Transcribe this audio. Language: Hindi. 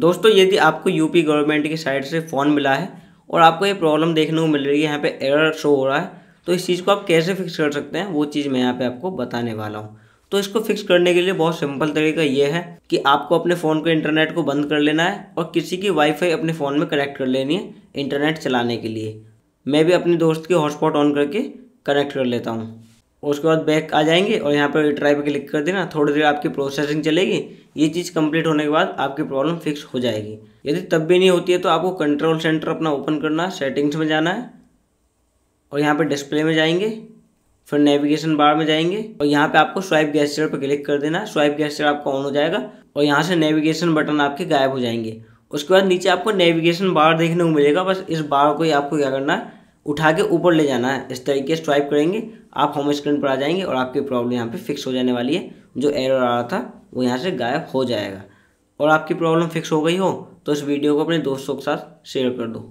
दोस्तों यदि आपको यूपी गवर्नमेंट की साइड से फ़ोन मिला है और आपको ये प्रॉब्लम देखने को मिल रही है यहाँ पे एरर शो हो रहा है तो इस चीज़ को आप कैसे फिक्स कर सकते हैं वो चीज़ मैं यहाँ पे आपको बताने वाला हूँ तो इसको फिक्स करने के लिए बहुत सिंपल तरीका ये है कि आपको अपने फ़ोन के इंटरनेट को बंद कर लेना है और किसी की वाईफाई अपने फ़ोन में कनेक्ट कर लेनी है इंटरनेट चलाने के लिए मैं भी अपने दोस्त के हॉटस्पॉट ऑन करके कनेक्ट कर लेता हूँ उसके बाद बैक आ जाएंगे और यहाँ पर ट्राई पर क्लिक कर देना थोड़ी देर आपकी प्रोसेसिंग चलेगी ये चीज़ कंप्लीट होने के बाद आपकी प्रॉब्लम फिक्स हो जाएगी यदि तब भी नहीं होती है तो आपको कंट्रोल सेंटर अपना ओपन करना सेटिंग्स में जाना है और यहाँ पर डिस्प्ले में जाएंगे फिर नेविगेशन बार में जाएंगे और यहाँ पे आपको स्वाइप गैस्टर पर क्लिक कर देना है स्वाइप गैस्टर आपका ऑन हो जाएगा और यहाँ से नेविगेशन बटन आपके गायब हो जाएंगे उसके बाद नीचे आपको नेविगेशन बार देखने को मिलेगा बस इस बार को ही आपको क्या करना है उठा के ऊपर ले जाना है इस तरीके से स्वाइप करेंगे आप होम स्क्रीन पर आ जाएंगे और आपकी प्रॉब्लम यहाँ पे फिक्स हो जाने वाली है जो एरर आ रहा था वो यहाँ से गायब हो जाएगा और आपकी प्रॉब्लम फिक्स हो गई हो तो इस वीडियो को अपने दोस्तों के साथ शेयर कर दो